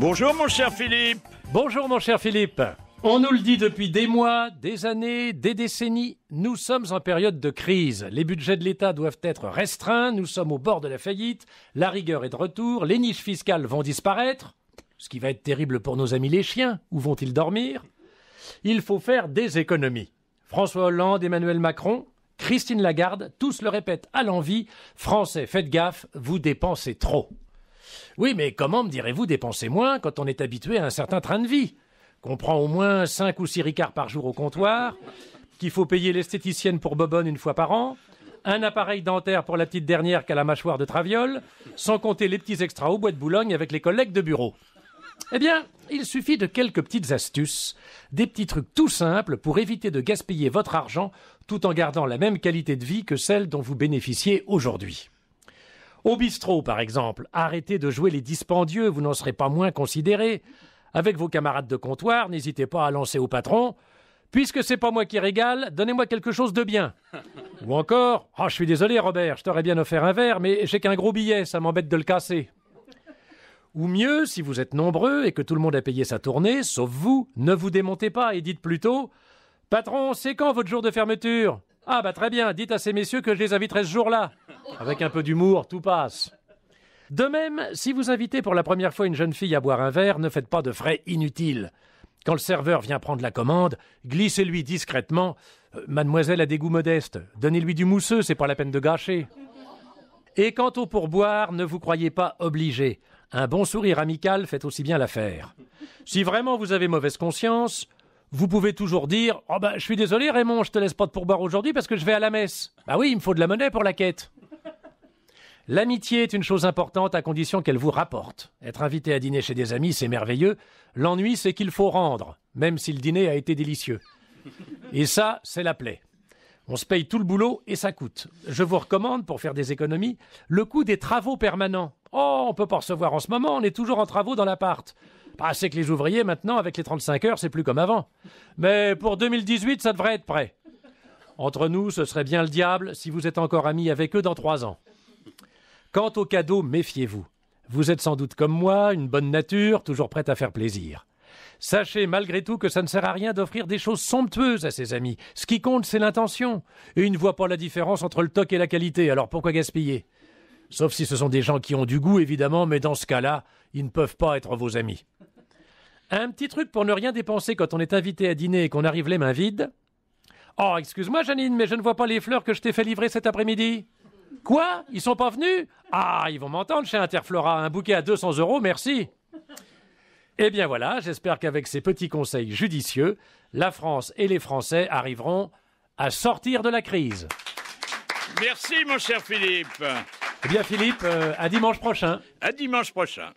Bonjour mon cher Philippe. Bonjour mon cher Philippe. On nous le dit depuis des mois, des années, des décennies, nous sommes en période de crise. Les budgets de l'État doivent être restreints, nous sommes au bord de la faillite, la rigueur est de retour, les niches fiscales vont disparaître, ce qui va être terrible pour nos amis les chiens, où vont-ils dormir Il faut faire des économies. François Hollande, Emmanuel Macron, Christine Lagarde, tous le répètent à l'envi, Français, faites gaffe, vous dépensez trop. Oui, mais comment me direz-vous dépenser moins quand on est habitué à un certain train de vie Qu'on prend au moins 5 ou 6 ricards par jour au comptoir, qu'il faut payer l'esthéticienne pour Bobonne une fois par an, un appareil dentaire pour la petite dernière qu'à la mâchoire de traviole, sans compter les petits extras au bois de Boulogne avec les collègues de bureau. Eh bien, il suffit de quelques petites astuces, des petits trucs tout simples pour éviter de gaspiller votre argent tout en gardant la même qualité de vie que celle dont vous bénéficiez aujourd'hui. Au bistrot, par exemple, arrêtez de jouer les dispendieux, vous n'en serez pas moins considéré. Avec vos camarades de comptoir, n'hésitez pas à lancer au patron. Puisque c'est pas moi qui régale, donnez-moi quelque chose de bien. Ou encore, Ah, je suis désolé Robert, je t'aurais bien offert un verre, mais j'ai qu'un gros billet, ça m'embête de le casser. Ou mieux, si vous êtes nombreux et que tout le monde a payé sa tournée, sauf vous, ne vous démontez pas et dites plutôt Patron, c'est quand votre jour de fermeture ah bah très bien, dites à ces messieurs que je les inviterai ce jour-là. Avec un peu d'humour, tout passe. De même, si vous invitez pour la première fois une jeune fille à boire un verre, ne faites pas de frais inutiles. Quand le serveur vient prendre la commande, glissez-lui discrètement euh, Mademoiselle a des goûts modestes, donnez-lui du mousseux, c'est pas la peine de gâcher. Et quant au pourboire, ne vous croyez pas obligé. Un bon sourire amical fait aussi bien l'affaire. Si vraiment vous avez mauvaise conscience, vous pouvez toujours dire Oh bah, je suis désolé, Raymond, je te laisse pas de pourboire aujourd'hui parce que je vais à la messe. Ah oui, il me faut de la monnaie pour la quête. L'amitié est une chose importante à condition qu'elle vous rapporte. Être invité à dîner chez des amis, c'est merveilleux. L'ennui, c'est qu'il faut rendre, même si le dîner a été délicieux. Et ça, c'est la plaie. On se paye tout le boulot et ça coûte. Je vous recommande, pour faire des économies, le coût des travaux permanents. Oh, on peut pas recevoir en ce moment, on est toujours en travaux dans l'appart. Bah, c'est que les ouvriers, maintenant, avec les 35 heures, c'est plus comme avant. Mais pour 2018, ça devrait être prêt. Entre nous, ce serait bien le diable si vous êtes encore amis avec eux dans trois ans. Quant aux cadeaux, méfiez-vous. Vous êtes sans doute comme moi, une bonne nature, toujours prête à faire plaisir. Sachez malgré tout que ça ne sert à rien d'offrir des choses somptueuses à ses amis. Ce qui compte, c'est l'intention. Et ils ne voient pas la différence entre le toc et la qualité, alors pourquoi gaspiller Sauf si ce sont des gens qui ont du goût, évidemment, mais dans ce cas-là, ils ne peuvent pas être vos amis. Un petit truc pour ne rien dépenser quand on est invité à dîner et qu'on arrive les mains vides. Oh, excuse-moi, Janine, mais je ne vois pas les fleurs que je t'ai fait livrer cet après-midi. Quoi Ils sont pas venus Ah, ils vont m'entendre chez Interflora. Un bouquet à 200 euros, merci. Eh bien voilà, j'espère qu'avec ces petits conseils judicieux, la France et les Français arriveront à sortir de la crise. Merci, mon cher Philippe. Eh bien, Philippe, euh, à dimanche prochain. À dimanche prochain.